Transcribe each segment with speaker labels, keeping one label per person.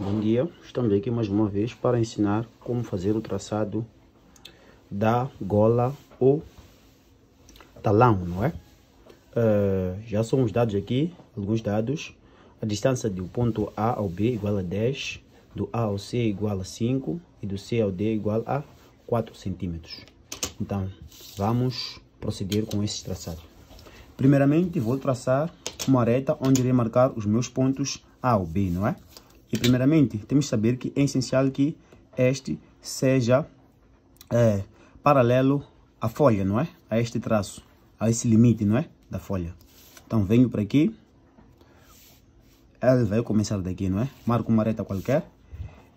Speaker 1: Bom dia, estamos aqui mais uma vez para ensinar como fazer o traçado da gola ou talão, não é? Uh, já são os dados aqui, alguns dados. A distância do ponto A ao B igual a 10, do A ao C igual a 5 e do C ao D igual a 4 centímetros. Então, vamos proceder com esse traçado. Primeiramente, vou traçar uma reta onde irei marcar os meus pontos A ao B, não é? E primeiramente, temos que saber que é essencial que este seja é, paralelo à folha, não é? A este traço, a esse limite, não é? Da folha. Então, venho para aqui. Ela vai começar daqui, não é? Marco uma reta qualquer.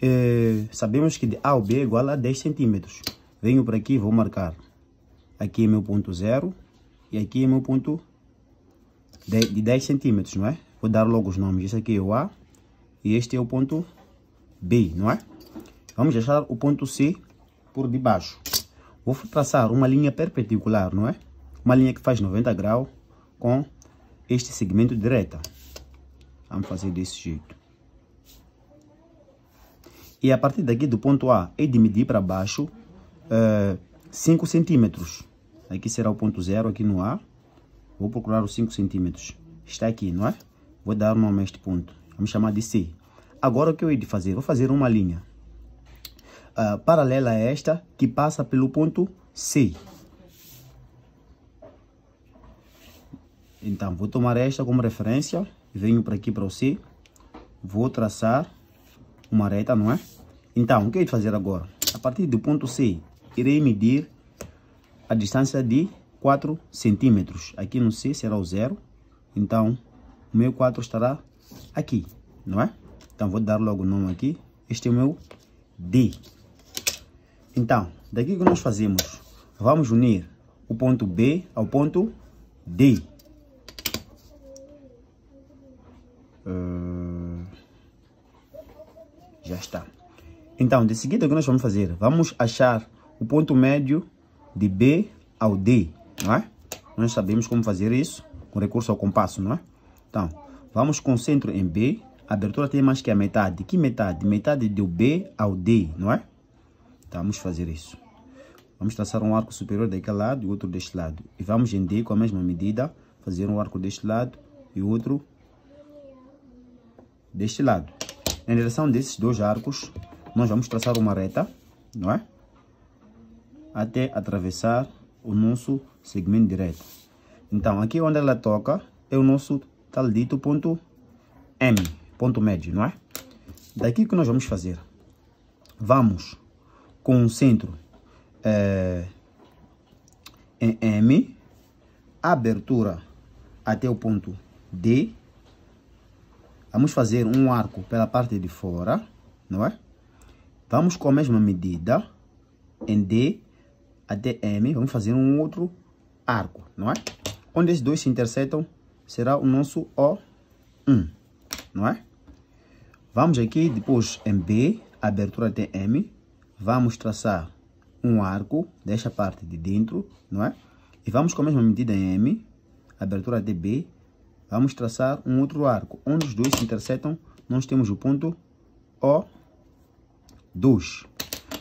Speaker 1: É, sabemos que de A ao B é igual a 10 centímetros. Venho para aqui vou marcar. Aqui é meu ponto zero e aqui é meu ponto de, de 10 centímetros, não é? Vou dar logo os nomes. Esse aqui é o A e este é o ponto B, não é? Vamos deixar o ponto C por debaixo. Vou traçar uma linha perpendicular, não é? Uma linha que faz 90 graus com este segmento reta. Vamos fazer desse jeito. E a partir daqui do ponto A, é de medir para baixo uh, eh, 5 centímetros. Aqui será o ponto zero, aqui no A. Vou procurar os 5 centímetros. Está aqui, não é? Vou dar o nome a este ponto. Vamos chamar de C. Agora o que eu hei de fazer? Vou fazer uma linha uh, paralela a esta que passa pelo ponto C. Então, vou tomar esta como referência, venho para aqui para o C, vou traçar uma reta, não é? Então, o que eu hei de fazer agora? A partir do ponto C, irei medir a distância de 4 centímetros. Aqui no C será o zero, então o meu 4 estará aqui, não é? Então, vou dar logo o nome aqui. Este é o meu D. Então, daqui que nós fazemos? Vamos unir o ponto B ao ponto D. Uh, já está. Então, de seguida, o que nós vamos fazer? Vamos achar o ponto médio de B ao D, não é? Nós sabemos como fazer isso com recurso ao compasso, não é? Então, Vamos com o centro em B. A abertura tem mais que a metade. Que metade? Metade do B ao D, não é? Então, vamos fazer isso. Vamos traçar um arco superior daquele lado e outro deste lado. E vamos em D com a mesma medida. Fazer um arco deste lado e outro deste lado. em direção desses dois arcos, nós vamos traçar uma reta, não é? Até atravessar o nosso segmento direto. Então, aqui onde ela toca é o nosso Está dito ponto M, ponto médio, não é? Daqui que nós vamos fazer? Vamos com o centro é, em M, abertura até o ponto D. Vamos fazer um arco pela parte de fora, não é? Vamos com a mesma medida em D até M, vamos fazer um outro arco, não é? Onde esses dois se interceptam será o nosso O1, não é? Vamos aqui, depois em B, abertura de M, vamos traçar um arco desta parte de dentro, não é? E vamos com a mesma medida em M, abertura de B, vamos traçar um outro arco. Onde os dois se interceptam, nós temos o ponto O2.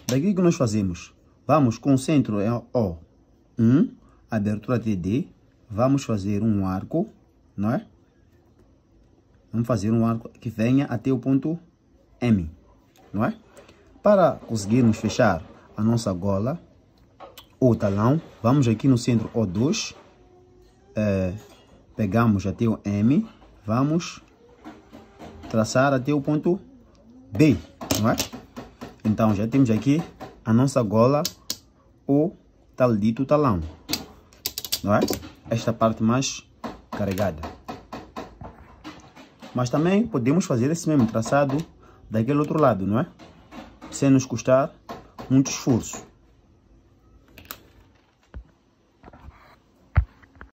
Speaker 1: Daqui é que nós fazemos? Vamos com o centro em é O1, abertura de D, vamos fazer um arco não é? Vamos fazer um arco que venha até o ponto M, não é? Para conseguirmos fechar a nossa gola ou talão, vamos aqui no centro O2, é, eh, pegamos até o M, vamos traçar até o ponto B, não é? Então, já temos aqui a nossa gola ou tal dito talão, não é? Esta parte mais carregada. Tá Mas também podemos fazer esse mesmo traçado daquele outro lado, não é? Sem nos custar muito esforço.